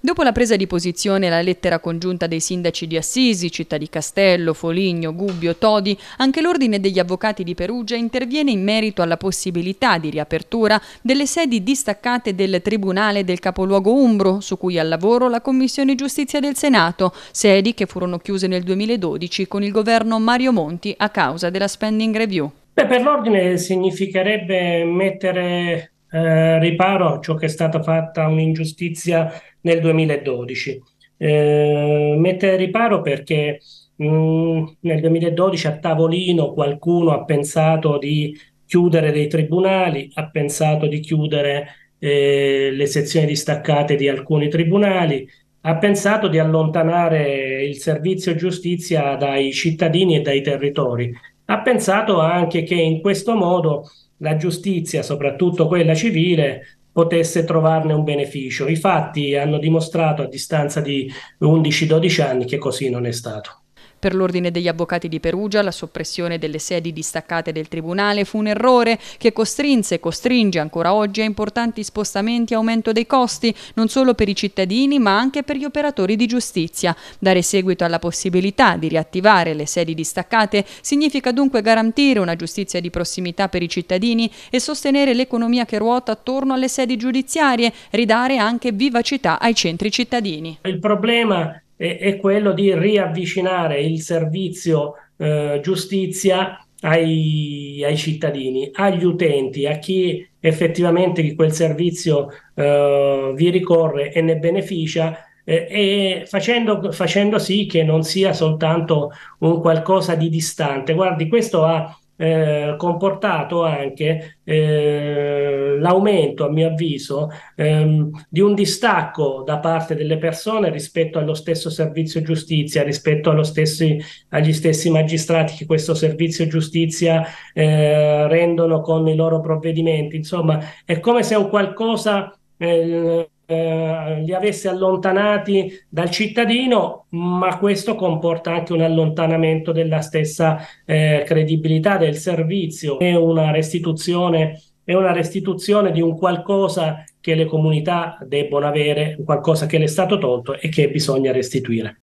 Dopo la presa di posizione e la lettera congiunta dei sindaci di Assisi, Città di Castello, Foligno, Gubbio, Todi, anche l'Ordine degli Avvocati di Perugia interviene in merito alla possibilità di riapertura delle sedi distaccate del Tribunale del Capoluogo Umbro, su cui ha lavoro la Commissione Giustizia del Senato, sedi che furono chiuse nel 2012 con il governo Mario Monti a causa della spending review. Beh, per l'ordine significherebbe mettere eh, riparo a ciò che è stata fatta un'ingiustizia nel 2012. Eh, mette riparo perché mh, mm, nel 2012 a tavolino qualcuno ha pensato di chiudere dei tribunali, ha pensato di chiudere eh, le sezioni distaccate di alcuni tribunali, ha pensato di allontanare il servizio giustizia dai cittadini e dai territori. Ha pensato anche che in questo modo la giustizia, soprattutto quella civile, potesse trovarne un beneficio. I fatti hanno dimostrato a distanza di 11-12 anni che così non è stato. Per l'Ordine degli Avvocati di Perugia la soppressione delle sedi distaccate del Tribunale fu un errore che costrinse e costringe ancora oggi a importanti spostamenti e aumento dei costi, non solo per i cittadini ma anche per gli operatori di giustizia. Dare seguito alla possibilità di riattivare le sedi distaccate significa dunque garantire una giustizia di prossimità per i cittadini e sostenere l'economia che ruota attorno alle sedi giudiziarie, ridare anche vivacità ai centri cittadini. Il problema è, è quello di riavvicinare il servizio eh, giustizia ai, ai, cittadini, agli utenti, a chi effettivamente quel servizio eh, vi ricorre e ne beneficia eh, e facendo, facendo, sì che non sia soltanto un qualcosa di distante. Guardi, questo ha eh, comportato anche eh, l'aumento, a mio avviso, ehm, di un distacco da parte delle persone rispetto allo stesso servizio giustizia, rispetto stessi, agli stessi magistrati che questo servizio giustizia eh, rendono con i loro provvedimenti. Insomma, è come se un qualcosa... Eh, eh, li avesse allontanati dal cittadino, ma questo comporta anche un allontanamento della stessa eh, credibilità del servizio. È una restituzione è una restituzione di un qualcosa che le comunità debbono avere, qualcosa che le è stato tolto e che bisogna restituire.